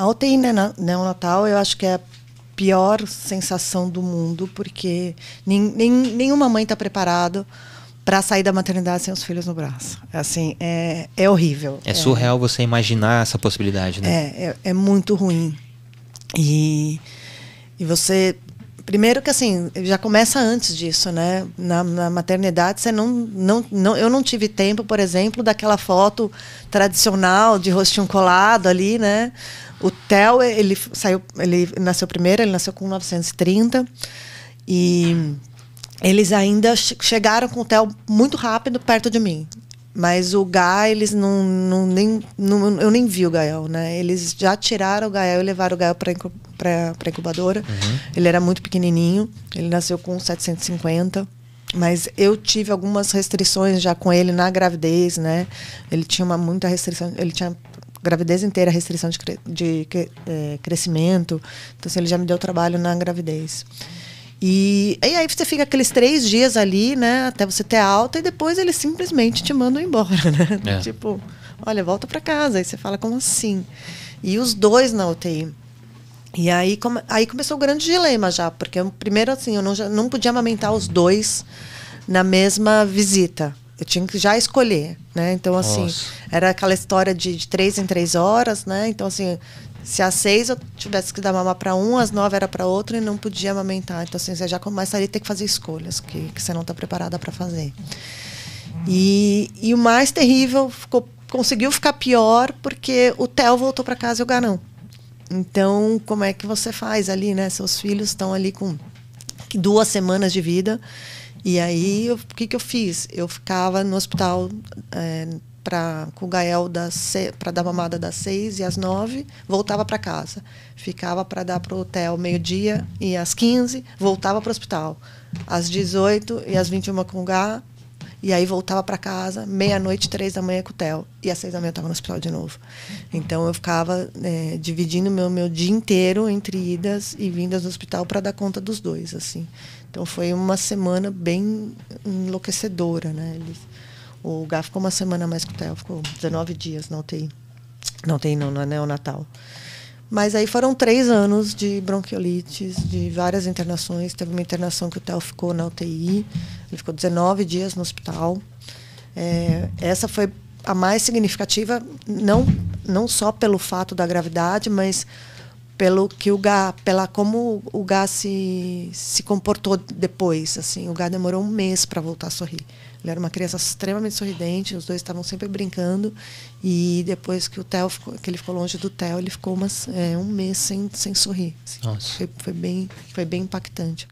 A UTI neonatal eu acho que é a pior sensação do mundo, porque nem, nem, nenhuma mãe está preparada para sair da maternidade sem os filhos no braço. É assim, é, é horrível. É, é surreal você imaginar essa possibilidade, né? É, é, é muito ruim. E, e você Primeiro que assim, já começa antes disso, né? Na, na maternidade você não, não, não, eu não tive tempo, por exemplo, daquela foto tradicional de rostinho colado ali, né? O Theo, ele saiu, ele nasceu primeiro, ele nasceu com 930 e eles ainda chegaram com o Theo muito rápido perto de mim. Mas o Gael, eles não, não nem não, eu nem vi o Gael, né? Eles já tiraram o Gael e levaram o Gael para para incubadora. Uhum. Ele era muito pequenininho, ele nasceu com 750, mas eu tive algumas restrições já com ele na gravidez, né? Ele tinha uma muita restrição, ele tinha gravidez inteira restrição de, de é, crescimento. Então assim, ele já me deu trabalho na gravidez. E, e, aí você fica aqueles três dias ali, né? Até você ter alta e depois eles simplesmente te mandam embora, né? É. Tipo, olha, volta para casa. Aí você fala, como assim? E os dois na UTI. E aí, come, aí começou o grande dilema já, porque eu, primeiro assim, eu não, já, não podia amamentar os dois na mesma visita. Eu tinha que já escolher, né? Então, assim, Nossa. era aquela história de, de três em três horas, né? Então, assim, se às seis eu tivesse que dar mama para um, às nove era para outro e não podia amamentar. Então, assim, você já começaria a ter que fazer escolhas que, que você não está preparada para fazer. E, e o mais terrível ficou, conseguiu ficar pior porque o Theo voltou para casa e o Garão. Então, como é que você faz ali, né? Seus filhos estão ali com duas semanas de vida. E aí, o que, que eu fiz? Eu ficava no hospital é, para com o Gael para dar mamada das seis e às nove, voltava para casa. Ficava para dar para o hotel meio-dia e às quinze, voltava para o hospital. Às dezoito e às vinte e uma com o Gá, e aí voltava para casa, meia-noite, três da manhã com o Theo. E às seis da manhã eu estava no hospital de novo. Então eu ficava é, dividindo meu, meu dia inteiro entre idas e vindas do hospital para dar conta dos dois, assim. Então foi uma semana bem enlouquecedora, né? Eles o Gá ficou uma semana mais que o Theo, ficou 19 dias na UTI. Não tem não, na é neonatal. Mas aí foram três anos de bronquiolites, de várias internações. Teve uma internação que o Theo ficou na UTI. Ele ficou 19 dias no hospital. É, essa foi a mais significativa, não, não só pelo fato da gravidade, mas pelo que o Gá, pela como o Gá se, se comportou depois, assim, o Gá demorou um mês para voltar a sorrir. Ele era uma criança extremamente sorridente, os dois estavam sempre brincando e depois que o Theo ficou, que ele ficou longe do Theo, ele ficou umas, é, um mês sem, sem sorrir. Assim. Foi, foi, bem foi bem impactante.